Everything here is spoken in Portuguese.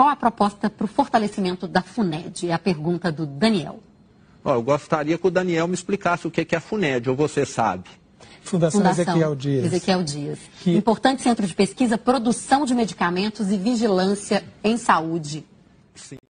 Qual a proposta para o fortalecimento da FUNED? É a pergunta do Daniel. Oh, eu gostaria que o Daniel me explicasse o é que é a FUNED, ou você sabe. Fundação, Fundação Ezequiel Dias. Ezequiel Dias. Que... Importante centro de pesquisa, produção de medicamentos e vigilância em saúde.